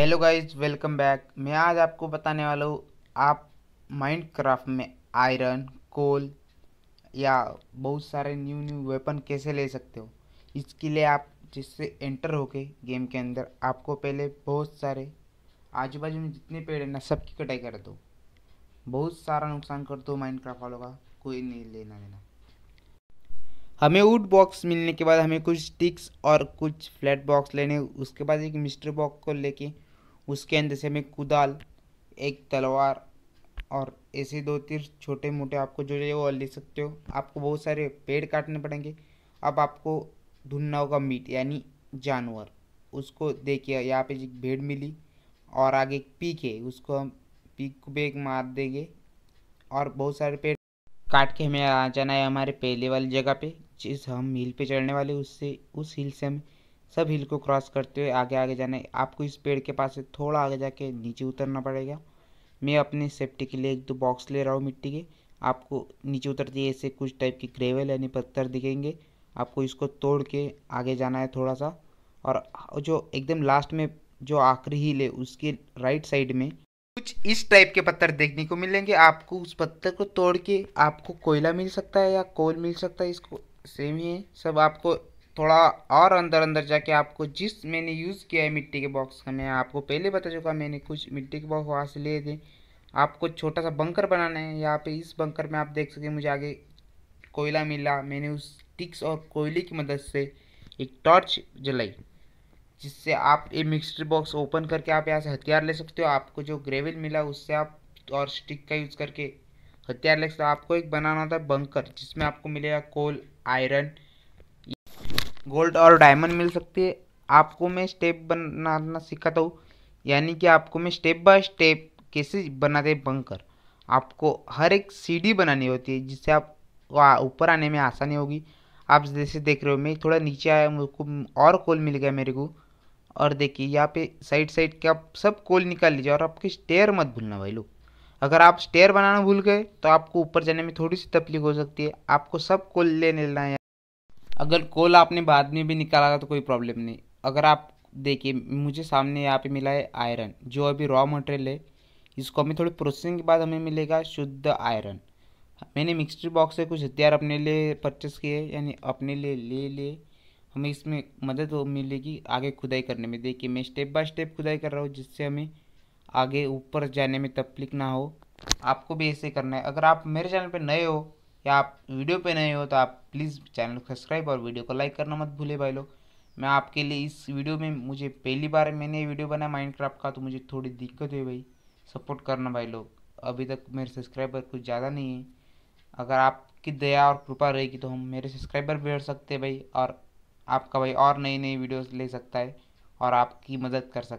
hello guys welcome back मैं आज आपको बताने वाला हूँ आप माइनक्राफ्ट में आयरन कोल या बहुत सारे न्यू न्यू वेपन कैसे ले सकते हो इसके लिए आप जिससे एंटर होके गेम के अंदर आपको पहले बहुत सारे आजू बाजू में जितने पेड़ हैं ना सबकी कटाई कर दो बहुत सारा नुकसान कर दो माइनक्राफ्ट वालों का कोई नहीं लेना देना हमें वुड बॉक्स मिलने के बाद हमें कुछ स्टिक्स और कुछ फ्लैट बॉक्स लेने उसके बाद एक मिस्ट्री बॉक्स को लेके उसके अंदर से हमें कुदाल एक तलवार और ऐसे दो तीन छोटे मोटे आपको जो है वो ले सकते हो आपको बहुत सारे पेड़ काटने पड़ेंगे अब आपको ढूंढना होगा मीट यानी जानवर उसको देखिए यहाँ पे एक भेड़ मिली और आगे एक पीक है उसको हम पीक को भी एक मार देंगे और बहुत सारे पेड़ काट के हमें आ जाना है हमारे पहले वाली जगह पे जिस हम हिल पे चढ़ने वाले उससे उस हिल से हम सब हिल को क्रॉस करते हुए आगे आगे जाना है आपको इस पेड़ के पास से थोड़ा आगे जाके नीचे उतरना पड़ेगा मैं अपने सेफ्टी के लिए एक दो बॉक्स ले रहा हूँ मिट्टी के आपको नीचे उतरते ऐसे कुछ टाइप की ग्रेवल यानी पत्थर दिखेंगे आपको इसको तोड़ के आगे जाना है थोड़ा सा और जो एकदम लास्ट में जो आखिरी हिल है उसके राइट साइड में कुछ इस टाइप के पत्थर देखने को मिलेंगे आपको उस पत्थर को तोड़ के आपको कोयला मिल सकता है या कोल मिल सकता है इसको सेम ही है सब आपको थोड़ा और अंदर अंदर जाके आपको जिस मैंने यूज़ किया है मिट्टी के बॉक्स का मैं आपको पहले बता चुका मैंने कुछ मिट्टी के बॉक्स वहाँ से लिए थे आपको छोटा सा बंकर बनाना है यहाँ पे इस बंकर में आप देख सकते मुझे आगे कोयला मिला मैंने उस टिक्स और कोयले की मदद से एक टॉर्च जलाई जिससे आप ये मिक्सर बॉक्स ओपन करके आप यहाँ से हथियार ले सकते हो आपको जो ग्रेविल मिला उससे आप और स्टिक का यूज़ करके हथियार ले सकते हो आपको एक बनाना होता है बंकर जिसमें आपको मिलेगा कोल आयरन गोल्ड और डायमंड मिल सकती है आपको मैं स्टेप बनाना सिखाता हूँ यानी कि आपको मैं स्टेप बाय स्टेप कैसे बनाते बंकर आपको हर एक सीढ़ी बनानी होती है जिससे आप ऊपर आने में आसानी होगी आप जैसे देख रहे हो मैं थोड़ा नीचे आया मुझको और कोल मिल गया मेरे को और देखिए यहाँ पे साइड साइड के आप सब कोल निकाल लीजिए और आपके स्टेयर मत भूलना भाई लोग अगर आप स्टेयर बनाना भूल गए तो आपको ऊपर जाने में थोड़ी सी तकलीफ हो सकती है आपको सब कोल ले लेना है अगर कोल आपने बाद में भी निकाला तो कोई प्रॉब्लम नहीं अगर आप देखिए मुझे सामने यहाँ पे मिला है आयरन जो अभी रॉ मटेरियल है इसको हमें थोड़ी प्रोसेसिंग के बाद हमें मिलेगा शुद्ध आयरन मैंने मिक्सचर बॉक्स से कुछ हथियार अपने लिए परचेस किए यानी अपने लिए ले लिए हमें इसमें मदद मिलेगी आगे खुदाई करने में देखिए मैं स्टेप बाय स्टेप खुदाई कर रहा हूँ जिससे हमें आगे ऊपर जाने में तकलीफ ना हो आपको भी ऐसे करना है अगर आप मेरे चैनल पर नए हो या आप वीडियो पे नए हो तो आप प्लीज़ चैनल को सब्सक्राइब और वीडियो को लाइक करना मत भूले भाई लोग मैं आपके लिए इस वीडियो में मुझे पहली बार मैंने वीडियो बनाया क्राफ्ट का तो मुझे थोड़ी दिक्कत हुई भाई सपोर्ट करना भाई लोग अभी तक मेरे सब्सक्राइबर कुछ ज़्यादा नहीं है अगर आपकी दया और कृपा रहेगी तो हम मेरे सब्सक्राइबर बढ़ सकते हैं भाई और आपका भाई और नई नई वीडियोस ले सकता है और आपकी मदद कर सकता है